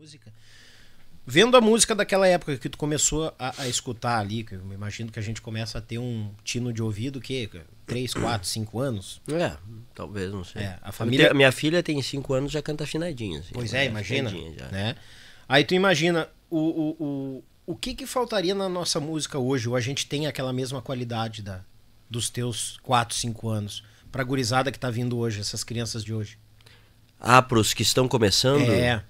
música. Vendo a música daquela época que tu começou a, a escutar ali, que eu imagino que a gente começa a ter um tino de ouvido que 3, 4, 5 anos. É, talvez, não sei. É, a família... Tenho, minha filha tem 5 anos já canta afinadinha. Assim, pois é, né? imagina. Né? Aí tu imagina o, o, o, o que, que faltaria na nossa música hoje, ou a gente tem aquela mesma qualidade da, dos teus 4, 5 anos, pra gurizada que tá vindo hoje, essas crianças de hoje? Ah, pros que estão começando? É.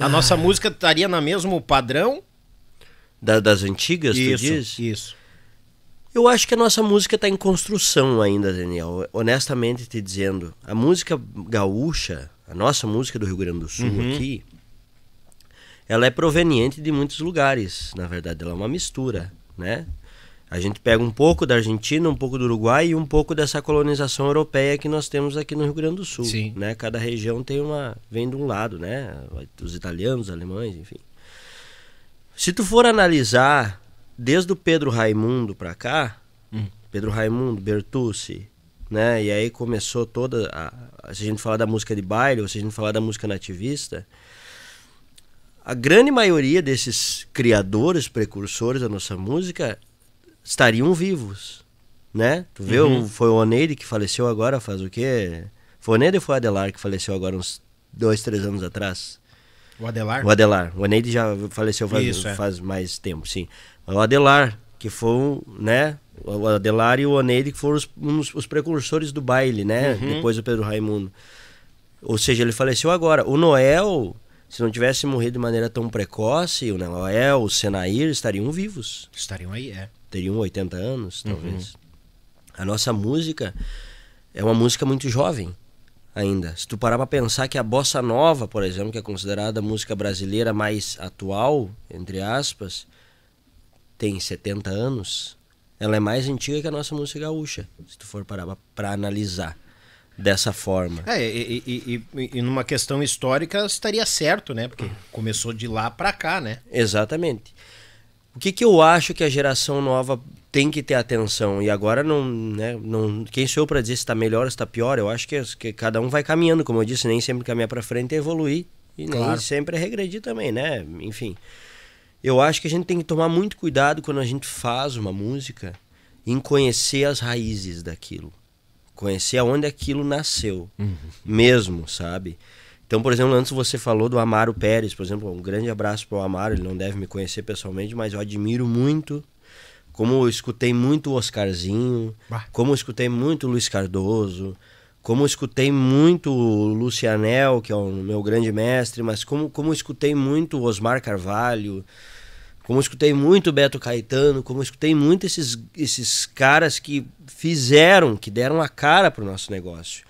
A nossa ah. música estaria no mesmo padrão? Da, das antigas, isso, tu diz? Isso. Eu acho que a nossa música está em construção ainda, Daniel. Honestamente te dizendo. A música gaúcha, a nossa música do Rio Grande do Sul uhum. aqui, ela é proveniente de muitos lugares. Na verdade, ela é uma mistura, né? A gente pega um pouco da Argentina, um pouco do Uruguai e um pouco dessa colonização europeia que nós temos aqui no Rio Grande do Sul. Sim. Né? Cada região tem uma vem de um lado, né? Os italianos, os alemães, enfim. Se tu for analisar desde o Pedro Raimundo para cá, hum. Pedro Raimundo, Bertucci, né? E aí começou toda a, se a gente falar da música de baile ou se a gente falar da música nativista, a grande maioria desses criadores, precursores da nossa música estariam vivos, né? Tu vê, uhum. foi o Oneide que faleceu agora faz o quê? Foi o Oneide ou foi o Adelar que faleceu agora uns dois, três anos atrás? O Adelar? O Adelar. O Oneide já faleceu faz, Isso, é. faz mais tempo, sim. O Adelar, que foi, né? O Adelar e o Oneide que foram os, uns, os precursores do baile, né? Uhum. Depois do Pedro Raimundo. Ou seja, ele faleceu agora. O Noel, se não tivesse morrido de maneira tão precoce, o Noel, o Senair estariam vivos. Estariam aí, é teriam 80 anos, uhum. talvez. Uhum. A nossa música é uma música muito jovem ainda. Se tu parar para pensar que a bossa nova, por exemplo, que é considerada a música brasileira mais atual, entre aspas, tem 70 anos, ela é mais antiga que a nossa música gaúcha, se tu for parar para analisar dessa forma. É, e, e, e, e, numa questão histórica estaria certo, né? Porque uhum. começou de lá para cá, né? Exatamente. O que, que eu acho que a geração nova tem que ter atenção? E agora não, né, não quem sou eu para dizer se está melhor ou se está pior? Eu acho que, que, cada um vai caminhando, como eu disse, nem sempre caminhar para frente é evoluir e nem claro. sempre é regredir também, né? Enfim, eu acho que a gente tem que tomar muito cuidado quando a gente faz uma música em conhecer as raízes daquilo, conhecer aonde aquilo nasceu, uhum. mesmo, sabe? Então, por exemplo, antes você falou do Amaro Pérez, por exemplo, um grande abraço para o Amaro, ele não deve me conhecer pessoalmente, mas eu admiro muito como eu escutei muito o Oscarzinho, bah. como eu escutei muito o Luiz Cardoso, como eu escutei muito o Lucianel, que é o meu grande mestre, mas como, como eu escutei muito o Osmar Carvalho, como eu escutei muito o Beto Caetano, como eu escutei muito esses, esses caras que fizeram, que deram a cara para o nosso negócio.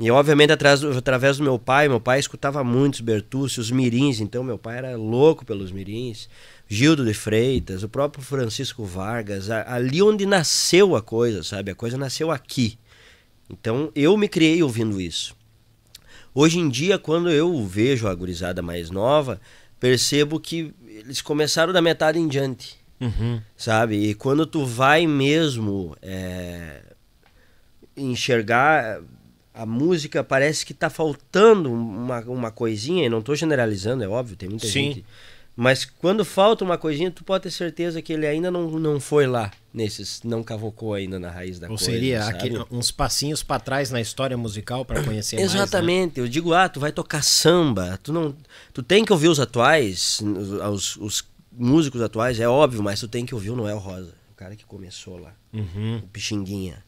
E obviamente atrás, através do meu pai, meu pai escutava muitos Bertucci, os Mirins, então meu pai era louco pelos Mirins, Gildo de Freitas, o próprio Francisco Vargas, ali onde nasceu a coisa, sabe? A coisa nasceu aqui. Então eu me criei ouvindo isso. Hoje em dia, quando eu vejo a gurizada mais nova, percebo que eles começaram da metade em diante, uhum. sabe? E quando tu vai mesmo é, enxergar a música parece que está faltando uma, uma coisinha, e não estou generalizando, é óbvio, tem muita Sim. gente. Mas quando falta uma coisinha, tu pode ter certeza que ele ainda não, não foi lá, nesses, não cavocou ainda na raiz da Ou coisa. Ou seria aquele, uns passinhos para trás na história musical para conhecer Exatamente. Mais, né? Eu digo, ah, tu vai tocar samba, tu não, tu tem que ouvir os atuais, os, os músicos atuais, é óbvio, mas tu tem que ouvir o Noel Rosa, o cara que começou lá, uhum. o Pixinguinha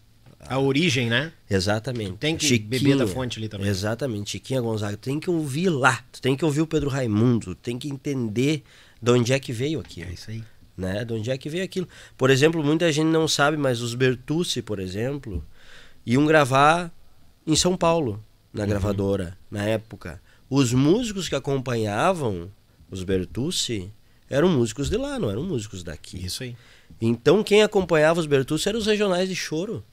a, origem, né? Exatamente. Tem que Chiquinha, beber da fonte ali também. Exatamente. Chiquinha Gonzaga, tu tem que ouvir lá. Tu tem que ouvir o Pedro Raimundo. Tu tem que entender de onde é que veio aquilo. É isso aí. Né? De onde é que veio aquilo. Por exemplo, muita gente não sabe, mas os Bertucci, por exemplo, iam gravar em São Paulo, na uhum. gravadora, na época. Os músicos que acompanhavam os Bertucci eram músicos de lá, não eram músicos daqui. Isso aí. Então quem acompanhava os Bertucci eram os regionais de choro.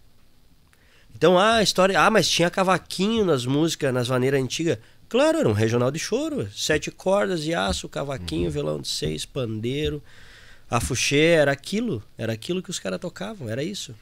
Então, ah, a história. Ah, mas tinha cavaquinho nas músicas, nas maneiras antigas. Claro, era um regional de choro. Sete cordas e aço, cavaquinho, uhum. violão de seis, pandeiro. A fuxê era aquilo. Era aquilo que os caras tocavam, era isso.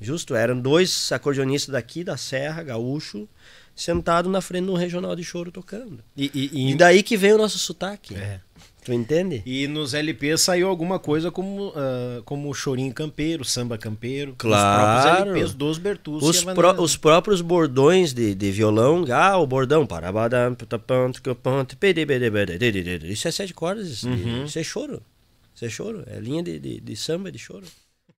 Justo, eram dois acordeonistas daqui da Serra, gaúcho, sentado na frente de um regional de choro tocando. E, e, e... e daí que vem o nosso sotaque. É. Tu entende? E nos LP saiu alguma coisa como, uh, como chorinho campeiro, samba campeiro. Claro. Os próprios LPs dos Bertus Os, pro, os próprios bordões de, de violão. Ah, o bordão. Isso é sete cordas. É uhum. Isso é choro. Isso é choro. É linha de, de, de samba de choro.